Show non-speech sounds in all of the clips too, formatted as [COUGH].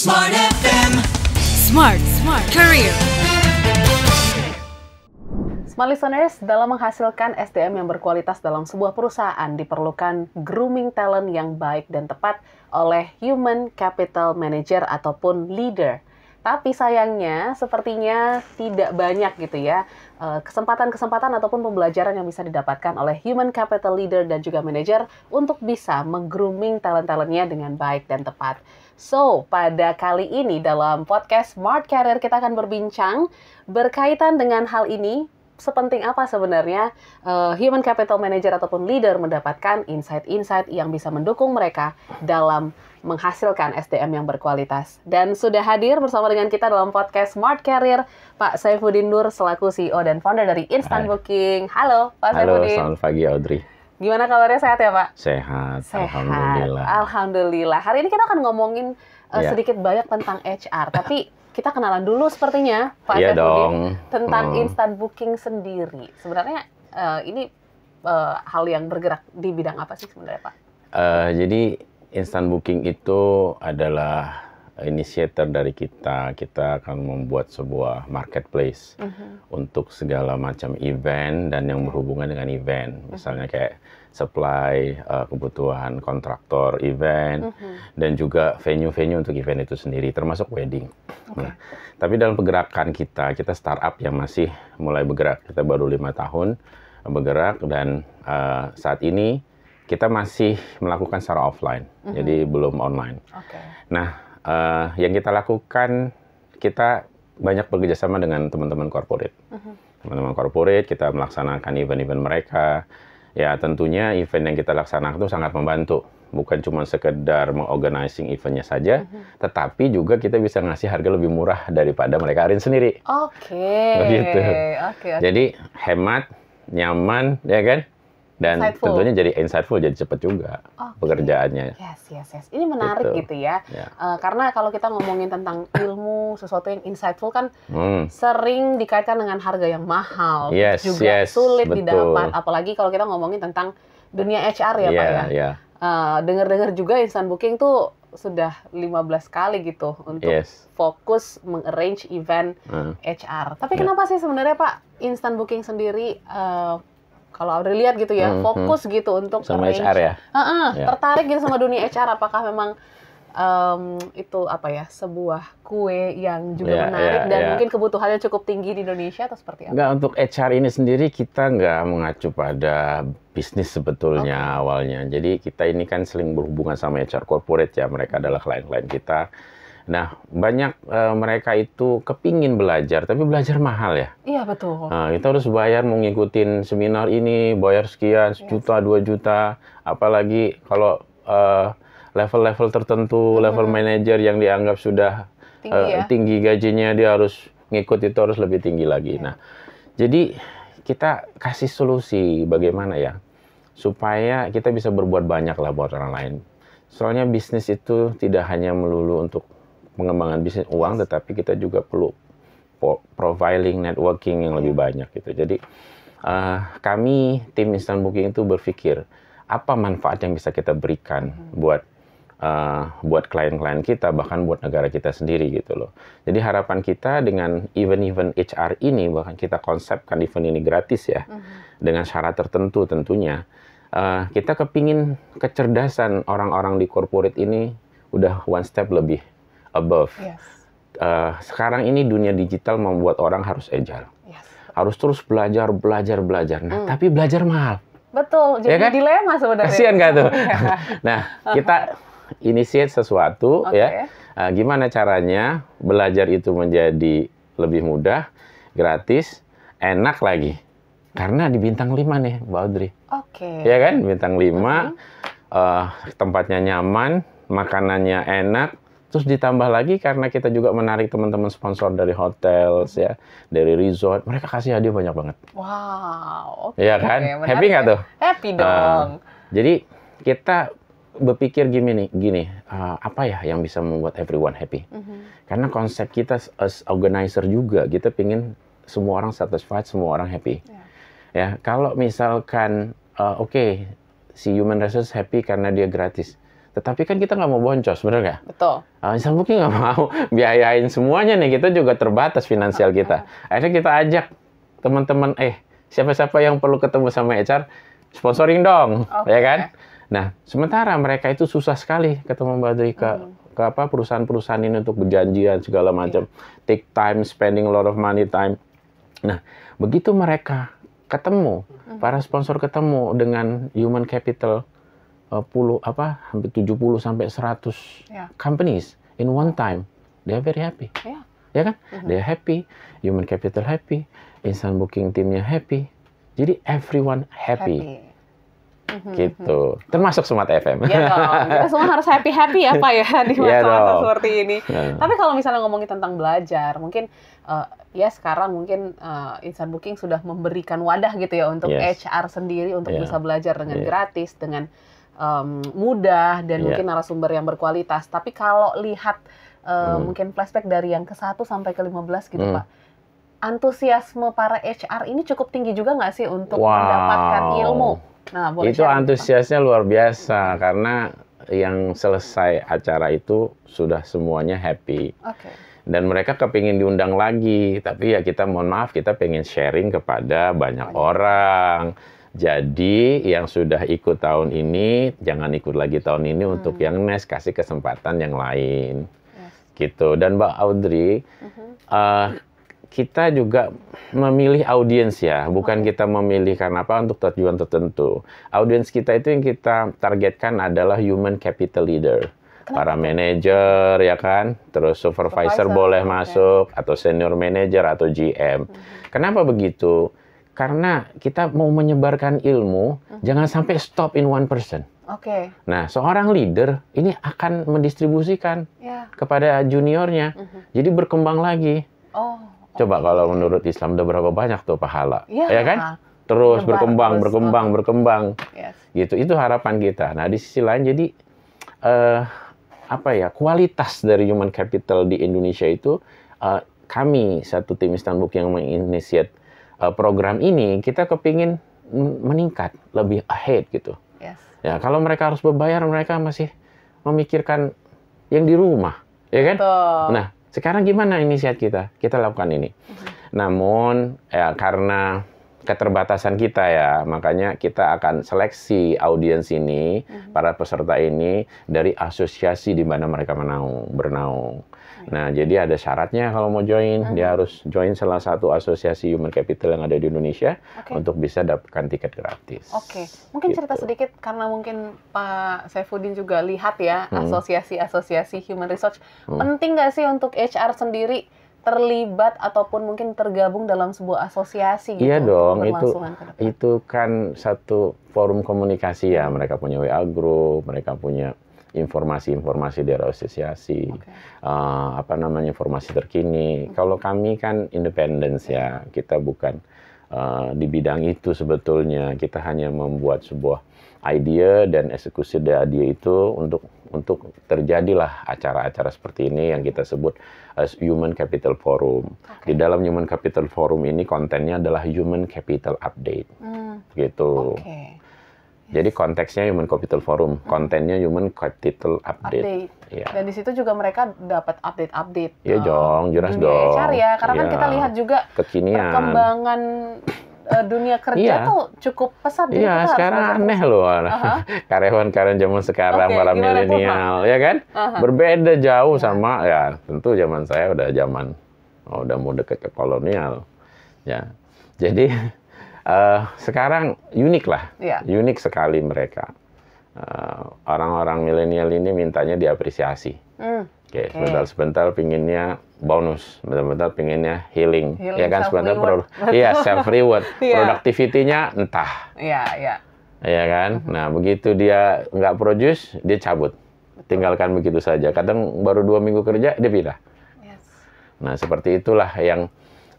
Smart FM. Smart, smart career. Smart listeners, dalam menghasilkan SDM yang berkualitas dalam sebuah perusahaan diperlukan grooming talent yang baik dan tepat oleh human capital manager ataupun leader. Tapi sayangnya sepertinya tidak banyak gitu ya eh, kesempatan-kesempatan ataupun pembelajaran yang bisa didapatkan oleh human capital leader dan juga manager untuk bisa menggrooming talent-talentnya dengan baik dan tepat. So, pada kali ini dalam podcast Smart Career kita akan berbincang berkaitan dengan hal ini sepenting apa sebenarnya uh, human capital manager ataupun leader mendapatkan insight-insight yang bisa mendukung mereka dalam menghasilkan SDM yang berkualitas. Dan sudah hadir bersama dengan kita dalam podcast Smart Career, Pak Saifuddin Nur selaku CEO dan founder dari Instant Hai. Booking. Halo, Pak Saifuddin. Halo, selamat pagi Audrey. Gimana kabarnya sehat ya Pak? Sehat, sehat. Alhamdulillah. Alhamdulillah. Hari ini kita akan ngomongin uh, eh, yeah. sedikit banyak tentang HR, tapi kita kenalan dulu sepertinya Pak yeah, dong. Tentang hmm. instant booking sendiri. Sebenarnya uh, ini uh, hal yang bergerak di bidang apa sih sebenarnya Pak? Uh, jadi instant booking itu adalah inisiator dari kita, kita akan membuat sebuah marketplace uh mm-hmm. -huh. untuk segala macam event dan yang berhubungan dengan event, mm-hmm. misalnya kayak supply uh, kebutuhan kontraktor event uh mm-hmm. -huh. dan juga venue-venue untuk event itu sendiri, termasuk wedding. Okay. Nah, tapi dalam pergerakan kita, kita startup yang masih mulai bergerak, kita baru lima tahun eh, bergerak dan uh, saat ini kita masih melakukan secara offline, uh -huh. jadi belum online. Okay. Nah uh, yang kita lakukan kita banyak bekerjasama dengan teman-teman corporate. Mhm. Teman-teman corporate kita melaksanakan event-event mereka. Ya tentunya event yang kita laksanakan itu sangat membantu. Bukan cuma sekedar mengorganizing eventnya saja, uh-huh. tetapi juga kita bisa ngasih harga lebih murah daripada mereka arin sendiri. Oke. Okay. Begitu. Okay, okay. Jadi hemat, nyaman, ya kan? dan insightful. tentunya jadi insightful jadi cepat juga okay. pekerjaannya. Yes yes yes. Ini menarik gitu, gitu ya. Yeah. Ya. Uh, karena kalau kita ngomongin tentang ilmu sesuatu yang insightful kan hmm. sering dikaitkan dengan harga yang mahal, yes, juga yes, sulit betul. didapat apalagi kalau kita ngomongin tentang dunia HR ya yeah, Pak iya, ya. Yeah. Iya. Uh, dengar-dengar juga instant booking tuh sudah 15 kali gitu untuk yes. fokus mengarrange event hmm. HR. Tapi yeah. kenapa sih sebenarnya Pak instant booking sendiri uh, kalau Audrey lihat gitu ya, -hmm. fokus hmm. gitu untuk sama HR ya. Uh -uh, yeah. tertarik gitu sama dunia HR apakah memang um, itu apa ya sebuah kue yang juga yeah, menarik yeah, dan yeah. mungkin kebutuhannya cukup tinggi di Indonesia atau seperti apa? Nggak untuk HR ini sendiri kita nggak mengacu pada bisnis sebetulnya okay. awalnya. Jadi kita ini kan seling berhubungan sama HR corporate ya mereka adalah klien-klien kita Nah, banyak uh, mereka itu kepingin belajar, tapi belajar mahal ya. Iya, betul. Nah, kita harus bayar mau ngikutin seminar ini, bayar sekian, sejuta, dua juta. Apalagi kalau level eh, level-level tertentu, hmm. level manajer yang dianggap sudah tinggi, uh, ya? tinggi gajinya, dia harus ngikut itu harus lebih tinggi lagi. Yeah. Nah, jadi kita kasih solusi bagaimana ya supaya kita bisa berbuat banyak lah buat orang lain. Soalnya bisnis itu tidak hanya melulu untuk pengembangan bisnis uang tetapi kita juga perlu profiling networking yang lebih iya. banyak gitu jadi uh, kami tim instant booking itu berpikir apa manfaat yang bisa kita berikan mhm. buat uh, buat klien-klien kita bahkan buat negara kita sendiri gitu loh. Jadi harapan kita dengan event even HR ini bahkan kita konsepkan event ini gratis ya mhm. dengan syarat tertentu tentunya. Uh, kita kepingin kecerdasan orang-orang di corporate ini udah one step lebih above. Yes. Uh, sekarang ini dunia digital membuat orang harus agile. Yes. Harus terus belajar, belajar, belajar. Nah, hmm. tapi belajar mahal. Betul, iya jadi ya kan? dilema sebenarnya. Kasihan kan tuh. [LAUGHS] Iya. nah, kita initiate sesuatu okay. ya. Uh, gimana caranya belajar itu menjadi lebih mudah, gratis, enak lagi. Karena di bintang lima nih, Mbak Oke. Okay. Ya kan? Bintang lima, Okay. Hmm. Uh, eh, tempatnya nyaman, makanannya enak, Terus ditambah lagi karena kita juga menarik teman-teman sponsor dari hotel, ya, dari resort, mereka kasih hadiah banyak banget. Wow, oke. Okay. Iya kan? Okay, Happy ya. nggak tuh? Happy ah, dong. Uh, jadi kita berpikir gini nih, gini, uh, apa ya yang bisa membuat everyone happy? Mm -hmm. Karena konsep kita as organizer juga, kita pingin semua orang satisfied, semua orang happy. Yeah. Ya, kalau misalkan, uh, oke, okay, si human resource happy karena dia gratis tetapi kan kita nggak mau boncos, bener nggak? Betul. Uh, ah, mungkin nggak mau [LAUGHS] biayain semuanya nih, kita juga terbatas finansial kita. Ah, ah, Akhirnya kita ajak teman-teman, eh siapa-siapa yang perlu ketemu sama HR, sponsoring dong, okay. ya kan? Nah, sementara mereka itu susah sekali ketemu Mbak Dwi ke, hmm. ke apa perusahaan-perusahaan ini untuk berjanjian segala macam, yeah. take time, spending a lot of money time. Nah, begitu mereka ketemu, hmm. para sponsor ketemu dengan human capital Eh, puluh apa hampir 70 sampai 100 yeah. companies in one time they are very happy yeah. ya kan mm-hmm. they are happy human capital happy insan booking timnya happy jadi everyone happy, happy. Mhm, gitu mhm. termasuk Smart FM ya dong kita semua harus happy happy ya pak ya di [LAUGHS] ya masa-masa seperti ini yeah. tapi kalau misalnya ngomongin tentang belajar mungkin uh, ya sekarang mungkin uh, instant booking sudah memberikan wadah gitu ya untuk yes. HR sendiri untuk yeah. bisa belajar dengan yeah. gratis dengan um, mudah dan yeah. mungkin narasumber yang berkualitas. Tapi kalau lihat uh, hmm. mungkin flashback dari yang ke 1 sampai ke 15 gitu, hmm. Pak. Antusiasme para HR ini cukup tinggi juga nggak sih untuk wow. mendapatkan ilmu? Nah, itu antusiasnya apa? luar biasa karena yang selesai acara itu sudah semuanya happy. Okay. Dan mereka kepingin diundang lagi, tapi ya kita mohon maaf kita pengen sharing kepada banyak, banyak. orang. Jadi yang sudah ikut tahun ini jangan ikut lagi tahun ini hmm. untuk yang next kasih kesempatan yang lain. Yes. Gitu. Dan Mbak Audrey, uh-huh. uh, kita juga memilih audiens ya, bukan kita memilih karena apa untuk tujuan tertentu. Audiens kita itu yang kita targetkan adalah human capital leader. Para manajer ya kan, terus supervisor, supervisor boleh okay. masuk atau senior manager atau GM. Mm-hmm. Kenapa begitu? Karena kita mau menyebarkan ilmu, -huh. Mhm. jangan sampai stop in one person. Oke. Okay. Nah, seorang leader ini akan mendistribusikan yeah. kepada juniornya. uh mhm. -huh. Jadi berkembang lagi. Oh. Okay. Coba kalau menurut Islam udah berapa banyak tuh pahala, yeah. ya kan? Terus berkembang, terus. berkembang, oh. berkembang. Yes. Gitu. Itu harapan kita. Nah, di sisi lain jadi uh, apa ya? Kualitas dari human capital di Indonesia itu uh, kami satu tim Istanbul yang menginisiat Eh, program ini kita kepingin meningkat lebih ahead gitu. Yes. Ya kalau mereka harus berbayar mereka masih memikirkan yang di rumah, ya kan? Betul. Nah sekarang gimana inisiat kita? Kita lakukan ini. Uh mm-hmm. -huh. Namun ya karena keterbatasan kita ya, makanya kita akan seleksi audiens ini, uh mm-hmm. -huh. para peserta ini dari asosiasi di mana mereka menaung bernaung. Nah, jadi ada syaratnya kalau mau join, hmm. dia mm-hmm. harus join salah satu asosiasi human capital yang ada di Indonesia okay. untuk bisa dapatkan tiket gratis. Oke, okay. mungkin gitu. cerita sedikit karena mungkin Pak Saifuddin juga lihat ya mm-hmm. asosiasi-asosiasi hmm. human research hmm. penting nggak sih untuk HR sendiri? terlibat ataupun mungkin tergabung dalam sebuah asosiasi gitu. Iya dong, itu itu kan satu forum komunikasi ya. Mereka punya WA group, mereka punya informasi-informasi dari asosiasi, okay. uh, eh, apa namanya informasi terkini. Okay. Kalau kami kan independen ya, kita bukan uh, di bidang itu sebetulnya. Kita hanya membuat sebuah ide dan eksekusi dari ide itu untuk untuk terjadilah acara-acara seperti ini yang kita sebut as Human Capital Forum. Okay. Di dalam Human Capital Forum ini kontennya adalah Human Capital Update, hmm. gitu. Okay. Jadi konteksnya Human Capital Forum, kontennya Human Capital Update. update. Ya. Dan di situ juga mereka dapat update-update. Iya uh, dong, jelas dong. HR ya, karena ya. kan iya. kita lihat juga kekinian perkembangan uh, dunia kerja ya. tuh cukup pesat. Iya, sekarang aneh loh uh-huh. [LAUGHS] karyawan-karyawan zaman sekarang okay, para milenial, ya kan? Uh-huh. Berbeda jauh iya. sama ya tentu zaman saya udah zaman oh, udah mau deket ke kolonial, ya. Jadi uh, sekarang unik lah, yeah. unik sekali mereka. Uh, orang-orang milenial ini mintanya diapresiasi. Mm. Oke, okay, sebentar-sebentar pinginnya bonus, sebentar-sebentar pinginnya healing. Iya healing. Ya kan sebentar perlu. Iya, self reward. [LAUGHS] yeah. Produktivitinya entah. Iya, iya. Iya kan? Mm-hmm. Nah, begitu dia nggak produce, dia cabut. Betul. Tinggalkan begitu saja. Kadang baru dua minggu kerja, dia pindah. Yes. Nah, seperti itulah yang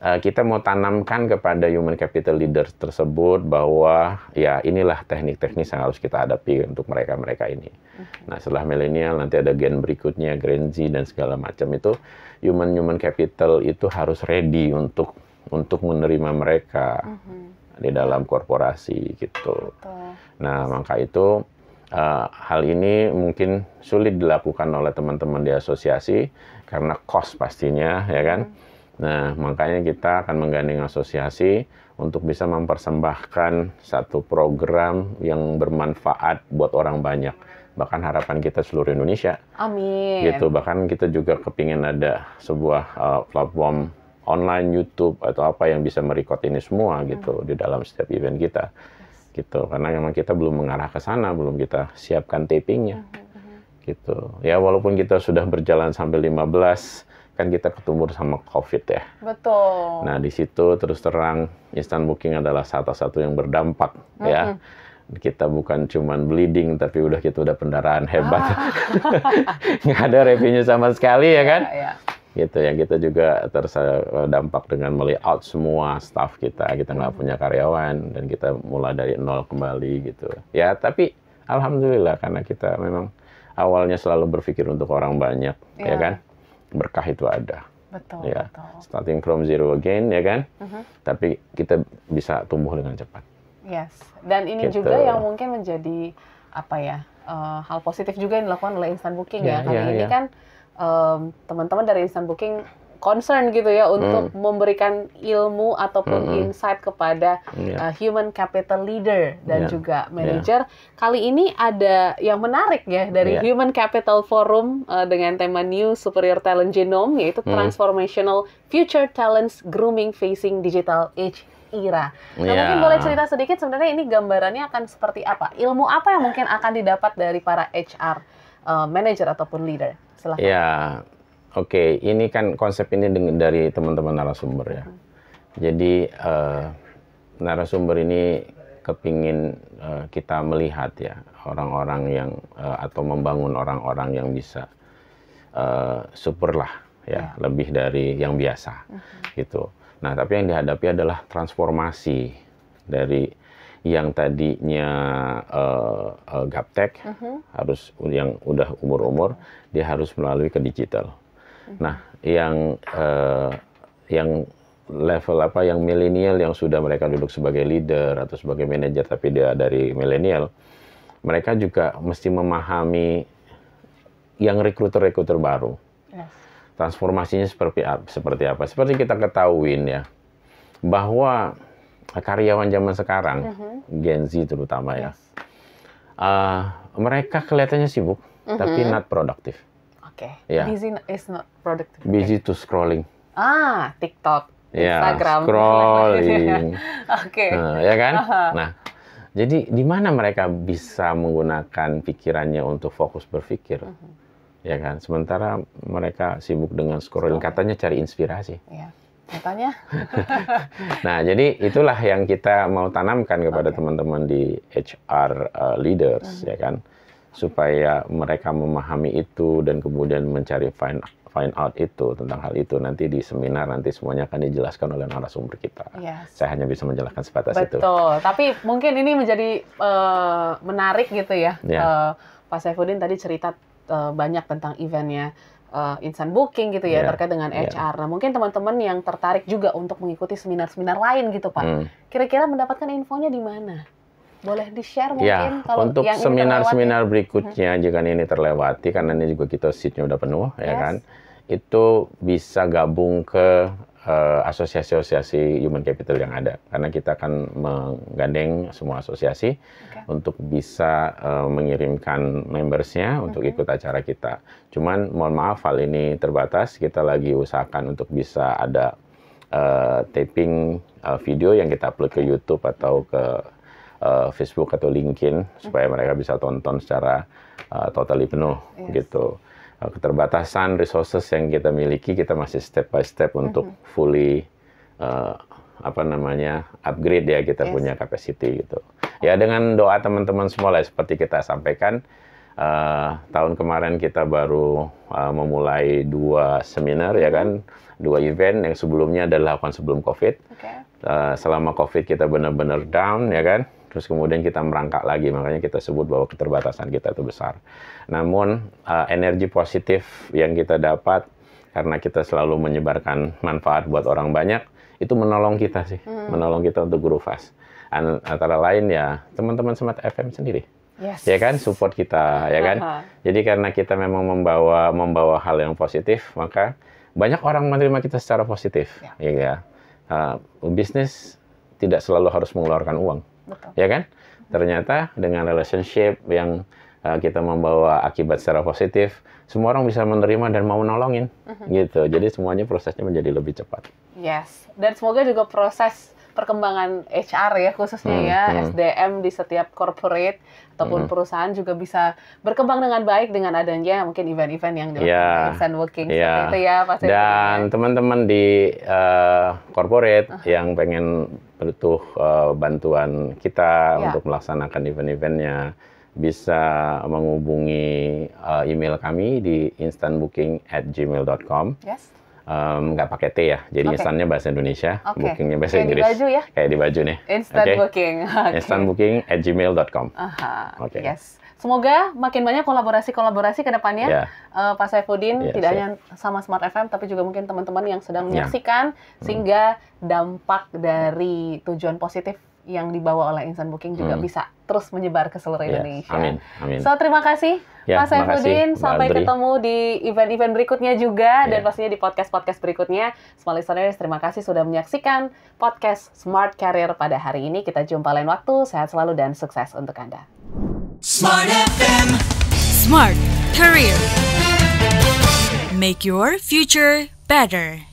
Eh, kita mau tanamkan kepada human capital leaders tersebut bahwa ya inilah teknik teknik yang harus kita hadapi untuk mereka-mereka ini. Okay. Nah setelah milenial nanti ada gen berikutnya, Gen Z dan segala macam itu human human capital itu harus ready untuk untuk menerima mereka uh mm-hmm. -huh. di dalam korporasi gitu. Betul. Nah maka itu uh, hal ini mungkin sulit dilakukan oleh teman-teman di asosiasi karena cost pastinya ya kan. Uh mm-hmm. -huh Nah, makanya kita akan menggandeng asosiasi untuk bisa mempersembahkan satu program yang bermanfaat buat orang banyak. Bahkan harapan kita seluruh Indonesia. Amin. Gitu, bahkan kita juga kepingin ada sebuah uh, platform online YouTube atau apa yang bisa merekod ini semua gitu di dalam setiap event kita. Gitu, karena memang kita belum mengarah ke sana, belum kita siapkan tapingnya. Hmm. Gitu. Ya, walaupun kita sudah berjalan sampai 15 kan kita ketumbur sama COVID ya. Betul. Nah di situ terus terang instant booking adalah satu satu yang berdampak mm -hmm. ya. Kita bukan cuman bleeding tapi udah kita udah pendarahan hebat. Ah. [LAUGHS] ada revenue sama sekali ya kan. Yeah, yeah Gitu ya kita juga terdampak eh, dengan melayout semua staff kita. Kita nggak punya karyawan dan kita mulai dari nol kembali gitu. Ya tapi alhamdulillah karena kita memang awalnya selalu berpikir untuk orang banyak ya, ya kan berkah itu ada. Betul. Ya, betul. starting from zero again, ya kan? Uh-huh. Tapi kita bisa tumbuh dengan cepat. Yes. Dan ini gitu. juga yang mungkin menjadi apa ya uh, hal positif juga yang dilakukan oleh instant booking yeah, ya. ya Karena ya, yeah, ini yeah. kan teman teman-teman dari instant booking concern gitu ya untuk hmm. memberikan ilmu ataupun hmm. insight kepada yeah. uh, human capital leader dan yeah. juga iya. manager. Yeah. Kali ini ada yang menarik ya dari yeah. Human Capital Forum uh, dengan tema New Superior Talent Genome yaitu hmm. Transformational Future Talents Grooming Facing Digital Age Ira. Nah, ya. mungkin boleh cerita sedikit sebenarnya ini gambarannya akan seperti apa? Ilmu apa yang mungkin akan didapat dari para HR uh, manager ataupun leader? Silahkan. Ya, Oke, okay, ini kan konsep ini dari teman-teman narasumber ya. Hmm. Jadi uh, narasumber ini kepingin uh, kita melihat ya orang-orang yang uh, atau membangun orang-orang yang bisa uh, super lah ya, ya lebih dari yang biasa uh hmm. -huh. gitu. Nah tapi yang dihadapi adalah transformasi dari yang tadinya uh, uh, gaptek uh -huh. harus yang udah umur-umur dia harus melalui ke digital. Nah, yang uh, yang level apa yang milenial yang sudah mereka duduk sebagai leader atau sebagai manajer tapi dia dari milenial, mereka juga mesti memahami yang rekruter-rekruter baru. Yes. Transformasinya seperti seperti apa? Seperti kita ketahuin ya bahwa karyawan zaman sekarang, uh mm-hmm. -huh. Gen Z terutama ya, yes. ya, uh, mereka kelihatannya sibuk uh -huh. tapi mm-hmm. not produktif okay. Iya. Yeah. Busy is not productive. Busy to scrolling. Ah, TikTok, yeah, Instagram, scrolling. [LAUGHS] Oke. okay. Nah, ya kan? Uh -huh. Nah, jadi di mana mereka bisa menggunakan pikirannya untuk fokus berpikir? Uh mhm. -huh. Ya kan? Sementara mereka sibuk dengan scrolling, katanya cari inspirasi. Yeah katanya. [LAUGHS] nah, jadi itulah yang kita mau tanamkan kepada teman-teman okay. di HR uh, eh, leaders, uh-huh. ya kan? supaya mereka memahami itu dan kemudian mencari find find out itu tentang hal itu nanti di seminar nanti semuanya akan dijelaskan oleh narasumber kita. Yes. Saya hanya bisa menjelaskan sebatas Betul. itu. Betul. Tapi mungkin ini menjadi uh, menarik gitu ya. Yeah. Ya. Uh, Pak Saifuddin tadi cerita uh, banyak tentang eventnya uh, instant booking gitu ya yeah. terkait dengan ya. HR. Yeah. Nah, mungkin teman-teman yang tertarik juga untuk mengikuti seminar-seminar lain gitu, Pak. Hmm. Kira-kira hmm. Kira -kira mendapatkan infonya di mana? boleh di share ya, mungkin ya, kalau untuk seminar-seminar berikutnya hmm. jika ini terlewati karena ini juga kita seatnya udah penuh ya yes. ya kan itu bisa gabung ke asosiasi eh, asosiasi-asosiasi human capital yang ada karena kita akan menggandeng semua asosiasi okay. untuk bisa uh, mengirimkan membersnya untuk mm ikut acara kita cuman mohon maaf hal ini terbatas kita lagi usahakan untuk bisa ada uh, taping uh, video yang kita upload ke YouTube atau ke uh, Facebook atau LinkedIn supaya mereka bisa tonton secara uh, totally penuh yes. gitu. Uh, keterbatasan resources yang kita miliki kita masih step by step untuk mm-hmm. fully uh, apa namanya upgrade ya kita yes. punya capacity gitu. Ya dengan doa teman-teman semua lah seperti kita sampaikan uh, tahun kemarin kita baru uh, memulai dua seminar ya kan mm-hmm. dua event yang sebelumnya adalah lakukan sebelum covid. Okay. Uh, selama covid kita benar-benar down ya kan terus kemudian kita merangkak lagi makanya kita sebut bahwa keterbatasan kita itu besar namun uh, energi positif yang kita dapat karena kita selalu menyebarkan manfaat buat orang banyak itu menolong kita sih hmm. menolong kita untuk grow fast An antara lain ya teman-teman Smart FM sendiri yes. ya kan support kita ya kan jadi karena kita memang membawa membawa hal yang positif maka banyak orang menerima kita secara positif ya, ya. Uh, bisnis tidak selalu harus mengeluarkan uang Betul. Ya kan? Ternyata dengan relationship yang uh, kita membawa akibat secara positif, semua orang bisa menerima dan mau nolongin. uh mm-hmm. -huh. Gitu. Jadi semuanya prosesnya menjadi lebih cepat. Yes. Dan semoga juga proses perkembangan HR ya khususnya hmm, ya hmm. SDM di setiap corporate ataupun hmm. perusahaan juga bisa berkembang dengan baik dengan adanya mungkin event-event yang di yeah. Instant working yeah. seperti itu ya pasti. Dan teman-teman di uh, corporate uh yang pengen butuh uh, bantuan kita yeah. untuk melaksanakan event-eventnya bisa menghubungi uh, email kami di instantbooking@gmail.com. Yes nggak um, pakai T ya, jadi okay. instannya bahasa Indonesia, okay. bookingnya bahasa Kayak Inggris. Kayak di baju ya? Kayak di baju nih. Instant okay. booking. Okay. Instant booking at gmail.com. Oke. Okay. Yes. Semoga makin banyak kolaborasi-kolaborasi ke depannya. Yeah. Ya. Uh, Pak Saifuddin yeah, tidak hanya sama Smart FM, tapi juga mungkin teman-teman yang sedang ya. menyaksikan, yeah. Hmm. sehingga dampak dari tujuan positif yang dibawa oleh Insan Booking juga hmm. bisa terus menyebar ke seluruh yes. Indonesia. Amin. Amin. So terima kasih ya, Mas Saifuddin. Sampai Andri. ketemu di event-event berikutnya juga ya. dan pastinya di podcast-podcast berikutnya. Small listeners, terima kasih sudah menyaksikan podcast Smart Career pada hari ini. Kita jumpa lain waktu. Sehat selalu dan sukses untuk Anda. Smart FM. Smart Career. Make your future better.